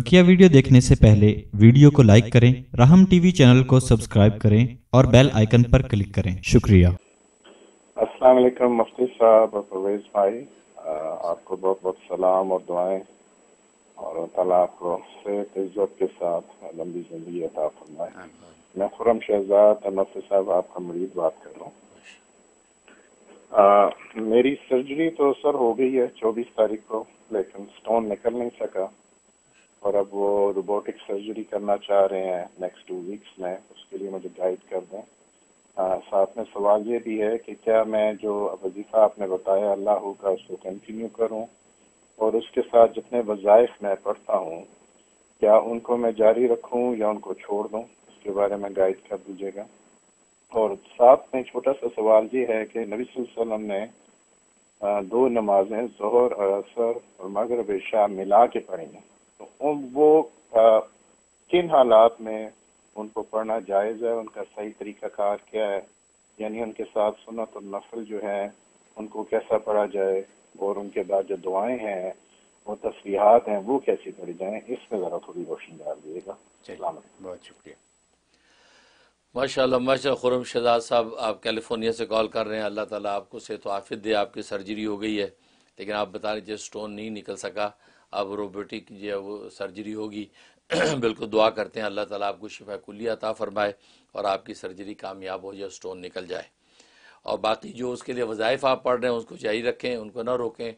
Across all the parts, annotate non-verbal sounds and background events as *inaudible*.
बकिया वीडियो देखने से पहले वीडियो को लाइक करें राहम टीवी चैनल को सब्सक्राइब करें और बेल आइकन पर क्लिक करें शुक्रिया अस्सलाम वालेकुम मुफ्ती साहब और परवेज भाई आपको बहुत बहुत सलाम और दुआएं और आपको सेहत इज्जत के साथ लंबी जिंदगी अता फरमाए मैं खुरम शहजाद मुफ्ती साहब आपका मरीज बात कर रहा हूँ मेरी सर्जरी तो सर हो गई है चौबीस तारीख को लेकिन स्टोन निकल नहीं सका और अब वो रोबोटिक सर्जरी करना चाह रहे हैं नेक्स्ट टू वीक्स में उसके लिए मुझे गाइड कर दें साथ में सवाल ये भी है कि क्या मैं जो वजीफ़ा आपने बताया अल्लाह का उसको कंटिन्यू करूं और उसके साथ जितने वजायफ मैं पढ़ता हूं क्या उनको मैं जारी रखूं या उनको छोड़ दूं इसके बारे में गाइड कर दीजिएगा और साथ में छोटा सा सवाल ये है कि नबी सल्लम ने दो नमाजें जहर और असर और मगरब शाह मिला के पढ़ी हैं वो किन हालात में उनको पढ़ना जायज़ है उनका सही तरीका कार क्या है यानी उनके साथ सुनत और नफल जो है उनको कैसा पढ़ा जाए और उनके बाद जो दुआएं हैं और तस्वीर हैं वो कैसी पढ़ी जाए इसमें ज़रा थोड़ी रोशनी डाल दीजिएगा बहुत शुक्रिया माशा माशा खुरम शहजाद साहब आप कैलिफोर्निया से कॉल कर रहे हैं अल्लाह ताला आपको से तो आफियत दे आपकी सर्जरी हो गई है लेकिन आप बता रहे स्टोन नहीं निकल सका अब रोबोटिक जो है वो सर्जरी होगी *clears throat* बिल्कुल दुआ करते हैं अल्लाह ताला आपको शिफा कुल्ली अता फरमाए और आपकी सर्जरी कामयाब हो जाए स्टोन निकल जाए और बाकी जो उसके लिए वज़ाइफ आप पढ़ रहे हैं उसको जारी रखें उनको ना रोकें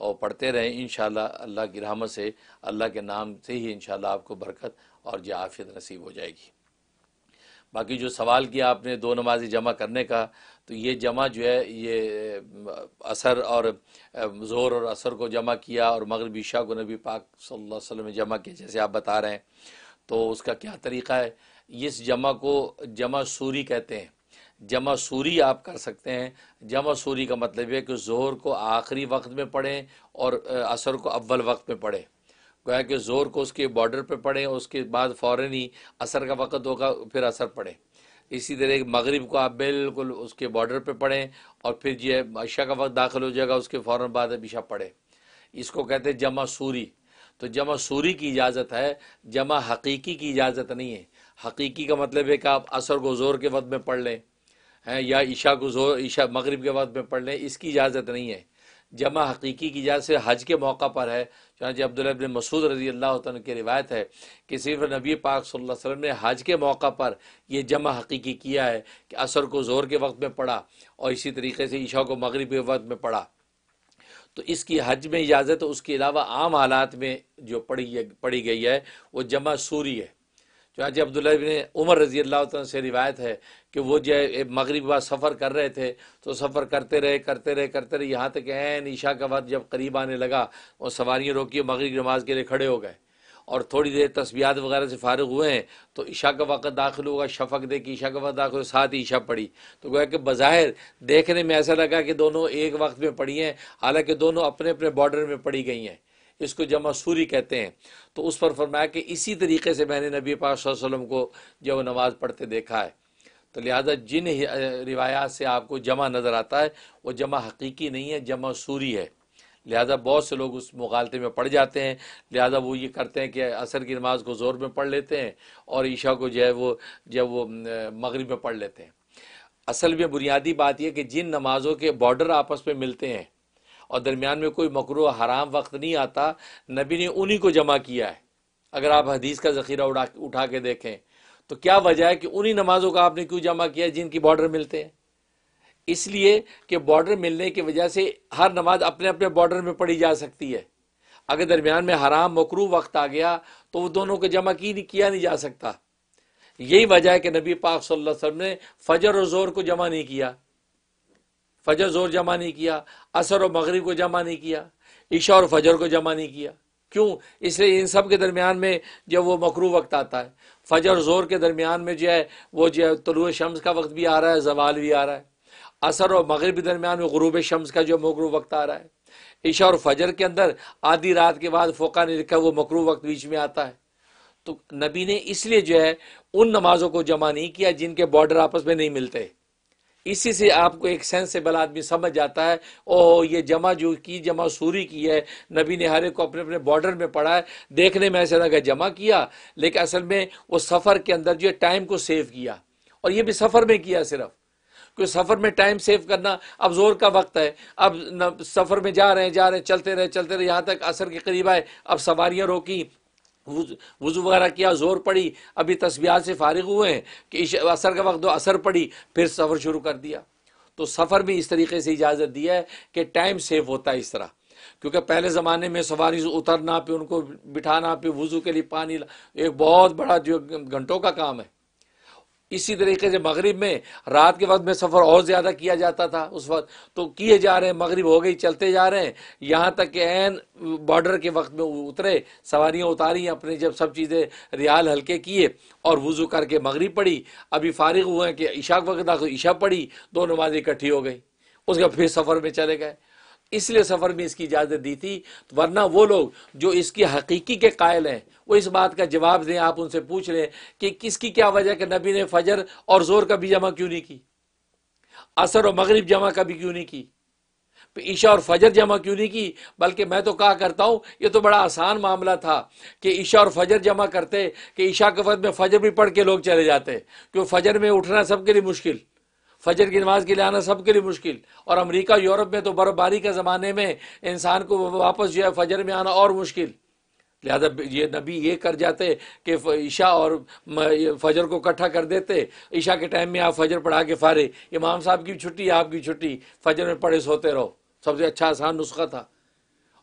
और पढ़ते रहें इन अल्लाह की रहमत से अल्लाह के नाम से ही इन आपको बरकत और जाफियत नसीब हो जाएगी बाकी जो सवाल किया आपने दो नमाजी जमा करने का तो ये जमा जो है ये असर और जोर और असर को जमा किया और मगरबी शाह को नबी पाक सल्लल्लाहु अलैहि वसल्लम में जमा किया जैसे आप बता रहे हैं तो उसका क्या तरीका है इस जमा को जमा सूरी कहते हैं जमा सूरी आप कर सकते हैं जमा सूरी का मतलब है कि ज़ोर को आखिरी वक्त में पढ़ें और असर को अव्वल वक्त में पढ़ें गोया कि ज़ोर को उसके बॉर्डर पर पड़े उसके बाद फ़ौर ही असर का वक़्त होगा फिर असर पड़े इसी तरह मगरिब को आप बिल्कुल उसके बॉर्डर पे पढ़ें और फिर है अशा का वक्त दाखिल हो जाएगा उसके फ़ौर बाद ईशा पढ़ें इसको कहते हैं जमा सूरी तो जमा सूरी की इजाज़त है जमा हकीकी की इजाज़त नहीं है हकीकी का मतलब है कि आप असर को ज़ोर के वक्त में पढ़ लें हैं या ईशा को ज़ोर ईशा मगरब के वक्त में पढ़ लें इसकी इजाज़त नहीं है जमा हकीकी की इजाज़त हज के मौका पर है चाहे अब्दुल्ला बिन मसूद रजी अल्लाह की रिवायत है कि सिर्फ नबी पाक सल्लल्लाहु अलैहि वसल्लम ने हज के मौका पर यह जमा हकीकी किया है कि असर को ज़ोर के वक्त में पढ़ा और इसी तरीके से ईशा को मगरब के वक्त में पढ़ा तो इसकी हज में इजाज़त उसके अलावा आम हालात में जो पढ़ी पढ़ी गई है वो जमा सूरी है चनाचे अब्दुल्ला बिन उमर रजी अल्लाह से रिवायत है कि वो जो है मगरब बाद सफ़र कर रहे थे तो सफ़र करते रहे करते रहे करते रहे यहाँ तक एन ईशा का वक्त जब करीब आने लगा वो सवारियाँ रोकी मगरब नमाज के लिए खड़े हो गए और थोड़ी देर तस्बियात वगैरह से फारग हुए हैं तो ईशा का वक़्त दाखिल हुआ शफक दे की ईशा का वक्त दाखिल साथ ही ईशा पढ़ी तो गोया कि बज़ाहिर देखने में ऐसा लगा कि दोनों एक वक्त में पढ़ी हैं हालांकि दोनों अपने अपने बॉर्डर में पढ़ी गई हैं इसको जमा सूरी कहते हैं तो उस पर फरमाया कि इसी तरीके से मैंने नबी पाक वसल्लम को जो वो नमाज़ पढ़ते देखा है तो लिहाजा जिन रिवायात से आपको जमा नज़र आता है वो जमा हकीकी नहीं है जमा सूरी है लिहाजा बहुत से लोग उस मुखालते में पढ़ जाते हैं लिहाजा वो ये करते हैं कि असर की नमाज़ को ज़ोर में पढ़ लेते हैं और ईशा को जो है वो जब वो मगरब में पढ़ लेते हैं असल में बुनियादी बात यह कि जिन नमाज़ों के बॉर्डर आपस में मिलते हैं और दरमियान में कोई मकरू हराम वक्त नहीं आता नबी ने उन्हीं को जमा किया है अगर आप हदीस का ज़ख़ीरा उड़ा उठा के देखें तो क्या वजह है कि उन्हीं नमाज़ों का आपने क्यों जमा किया जिनकी बॉर्डर मिलते हैं इसलिए कि बॉर्डर मिलने की वजह से हर नमाज अपने अपने बॉर्डर में पढ़ी जा सकती है अगर दरमियान में हराम मकरू वक्त आ गया तो वो दोनों को जमा की नहीं किया नहीं जा सकता यही वजह है कि नबी पाक सल्लल्लाहु अलैहि वसल्लम ने फजर और जोर को जमा नहीं किया फजर जोर जमा नहीं किया असर और मगरब को जमा नहीं किया ईशा और फजर को जमा नहीं किया क्यों इसलिए इन सब के दरमियान में जब वो मकरू वक्त आता है फजर जोर के दरमियान में जो है वो जो है तलु शम्स का वक्त भी आ रहा है जवाल भी आ रहा है असर और मगरब के दरमियान में गरूब शम्स का जो मकरू वक्त आ रहा है ईशा और फजर के अंदर आधी रात के बाद फोका ने लिखा वो मकरू वक्त बीच में आता है तो नबी ने इसलिए जो है उन नमाजों को जमा नहीं किया जिनके बॉर्डर आपस में नहीं मिलते इसी से आपको एक सेंसेबल आदमी समझ जाता है ओ ये जमा जो की जमा सूरी की है नबी ने हर एक को अपने अपने बॉर्डर में पढ़ा है देखने में ऐसा लगा जमा किया लेकिन असल में वो सफ़र के अंदर जो है टाइम को सेव किया और ये भी सफ़र में किया सिर्फ क्योंकि सफ़र में टाइम सेव करना अब ज़ोर का वक्त है अब सफ़र में जा रहे हैं जा रहे हैं चलते रहे चलते रहे यहाँ तक असर के करीब आए अब सवारियाँ रोकी वज़ू वगैरह किया जोर पड़ी अभी तस्बियात से फारिग हुए हैं कि असर का वक्त दो असर पड़ी फिर सफ़र शुरू कर दिया तो सफ़र भी इस तरीके से इजाज़त दिया है कि टाइम सेव होता है इस तरह क्योंकि पहले ज़माने में सवारी उतरना पे उनको बिठाना पे वज़ू के लिए पानी एक बहुत बड़ा जो घंटों का काम है इसी तरीके से मगरिब में रात के वक्त में सफ़र और ज़्यादा किया जाता था उस वक्त तो किए जा रहे हैं मगरिब हो गई चलते जा रहे हैं यहाँ तक कि एन बॉर्डर के वक्त में उतरे सवारियाँ उतारी अपने जब सब चीज़ें रियाल हल्के किए और वज़ू करके मगरिब पड़ी अभी फारिग हुए हैं कि इशा वक्त आ ईशा पड़ी दो नमाजें इकट्ठी हो गई उसके बाद फिर सफ़र में चले गए इसलिए सफ़र में इसकी इजाज़त दी थी वरना वो लोग जो इसकी हकीकी के कायल हैं वो इस बात का जवाब दें आप उनसे पूछ लें कि किसकी क्या वजह कि नबी ने फजर और ज़ोर कभी जमा क्यों नहीं की असर और मगरब जमा कभी क्यों नहीं की तो ईशा और फजर जमा क्यों नहीं की बल्कि मैं तो कहा करता हूं ये तो बड़ा आसान मामला था कि ईशा और फजर जमा करते कि ईशा के वक्त में फजर भी पढ़ के लोग चले जाते क्यों फजर में उठना सबके लिए मुश्किल फजर की नमाज के लिए आना सबके लिए मुश्किल और अमेरिका यूरोप में तो बर्फबारी के ज़माने में इंसान को वापस जो है फजर में आना और मुश्किल लिहाजा ये नबी ये कर जाते कि ईशा और फजर को इकट्ठा कर देते ईशा के टाइम में आप फजर पढ़ा के फारे इमाम साहब की छुट्टी आपकी छुट्टी फजर में पढ़े सोते रहो सबसे अच्छा आसान नुस्खा था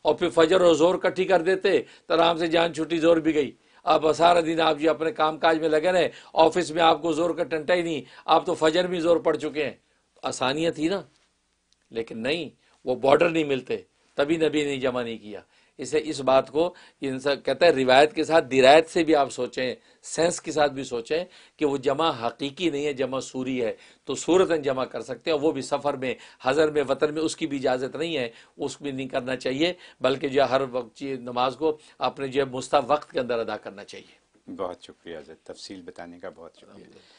और फिर फजर और जोर इकट्ठी कर देते तो आराम से जान छुट्टी जोर भी गई अब सारा दिन आप जी अपने काम काज में लगे रहे ऑफिस में आपको जोर का टंटा ही नहीं आप तो फजर भी जोर पड़ चुके हैं तो आसानियाँ थी ना लेकिन नहीं वो बॉर्डर नहीं मिलते तभी नबी ने जमा नहीं किया इसे इस बात को इंसान कहता है रिवायत के साथ दिरायत से भी आप सोचें सेंस के साथ भी सोचें कि वो जमा हकीकी नहीं है जमा सूरी है तो सूरतन जमा कर सकते हैं वो भी सफ़र में हज़र में वतन में उसकी भी इजाज़त नहीं है उसमें नहीं करना चाहिए बल्कि जो हर वक्त नमाज को अपने जो है मुस्ता वक्त के अंदर अदा करना चाहिए बहुत शुक्रिया तफसील बताने का बहुत शुक्रिया